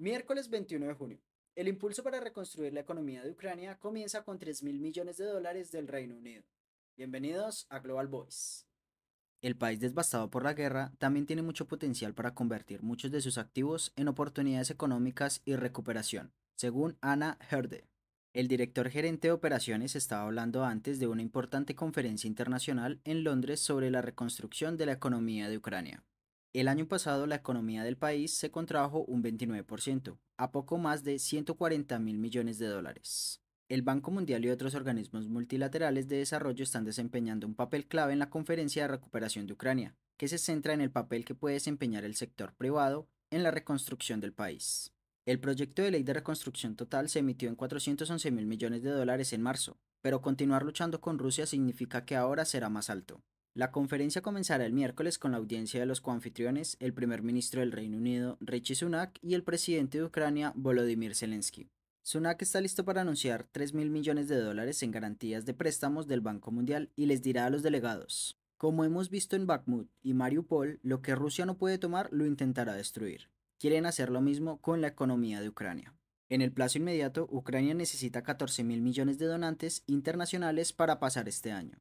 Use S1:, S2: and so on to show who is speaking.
S1: Miércoles 21 de junio. El impulso para reconstruir la economía de Ucrania comienza con 3 mil millones de dólares del Reino Unido. Bienvenidos a Global Voice. El país devastado por la guerra también tiene mucho potencial para convertir muchos de sus activos en oportunidades económicas y recuperación, según Anna Herde. El director gerente de operaciones estaba hablando antes de una importante conferencia internacional en Londres sobre la reconstrucción de la economía de Ucrania. El año pasado la economía del país se contrajo un 29%, a poco más de 140 mil millones de dólares. El Banco Mundial y otros organismos multilaterales de desarrollo están desempeñando un papel clave en la Conferencia de Recuperación de Ucrania, que se centra en el papel que puede desempeñar el sector privado en la reconstrucción del país. El proyecto de ley de reconstrucción total se emitió en 411 mil millones de dólares en marzo, pero continuar luchando con Rusia significa que ahora será más alto. La conferencia comenzará el miércoles con la audiencia de los coanfitriones, el primer ministro del Reino Unido, Richie Sunak, y el presidente de Ucrania, Volodymyr Zelensky. Sunak está listo para anunciar 3.000 mil millones de dólares en garantías de préstamos del Banco Mundial y les dirá a los delegados, como hemos visto en Bakhmut y Mariupol, lo que Rusia no puede tomar lo intentará destruir. Quieren hacer lo mismo con la economía de Ucrania. En el plazo inmediato, Ucrania necesita 14 mil millones de donantes internacionales para pasar este año.